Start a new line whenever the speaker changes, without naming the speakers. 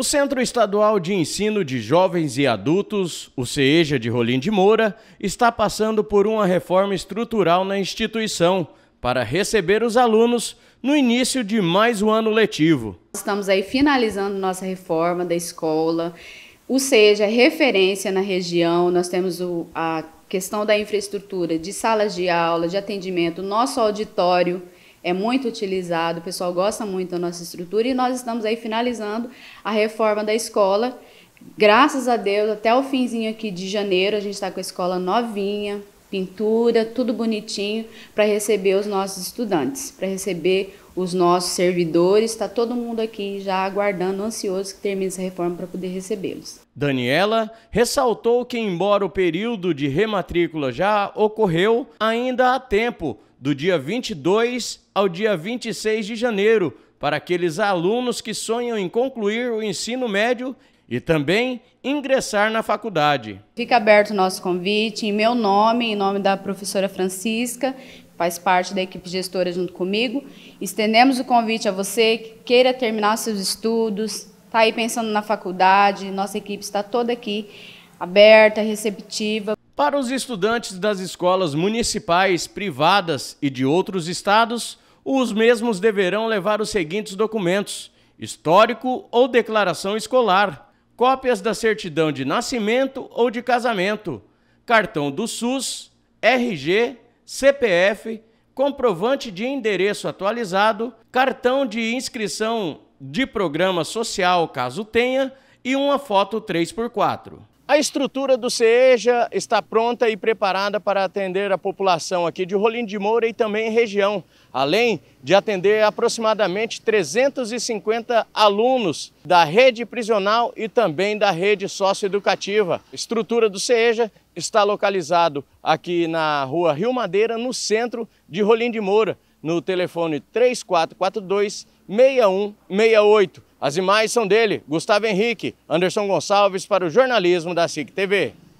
O Centro Estadual de Ensino de Jovens e Adultos, o CEJA de Rolim de Moura, está passando por uma reforma estrutural na instituição para receber os alunos no início de mais um ano letivo.
Estamos aí finalizando nossa reforma da escola, o CEJA é referência na região, nós temos o, a questão da infraestrutura de salas de aula, de atendimento, nosso auditório é muito utilizado, o pessoal gosta muito da nossa estrutura e nós estamos aí finalizando a reforma da escola. Graças a Deus, até o finzinho aqui de janeiro, a gente está com a escola novinha, pintura, tudo bonitinho para receber os nossos estudantes, para receber os nossos servidores. Está todo mundo aqui já aguardando, ansioso que termine essa reforma para poder recebê-los.
Daniela ressaltou que, embora o período de rematrícula já ocorreu, ainda há tempo, do dia 22 ao dia 26 de janeiro, para aqueles alunos que sonham em concluir o ensino médio e também ingressar na faculdade.
Fica aberto o nosso convite em meu nome, em nome da professora Francisca, que faz parte da equipe gestora junto comigo. Estendemos o convite a você que queira terminar seus estudos, está aí pensando na faculdade, nossa equipe está toda aqui aberta, receptiva.
Para os estudantes das escolas municipais, privadas e de outros estados, os mesmos deverão levar os seguintes documentos: histórico ou declaração escolar, cópias da certidão de nascimento ou de casamento, cartão do SUS, RG, CPF, comprovante de endereço atualizado, cartão de inscrição de programa social, caso tenha, e uma foto 3x4. A estrutura do CEJA está pronta e preparada para atender a população aqui de Rolim de Moura e também região, além de atender aproximadamente 350 alunos da rede prisional e também da rede socioeducativa. A estrutura do CEJA está localizado aqui na rua Rio Madeira, no centro de Rolim de Moura no telefone 3442 6168. As imagens são dele, Gustavo Henrique, Anderson Gonçalves para o jornalismo da SIC TV.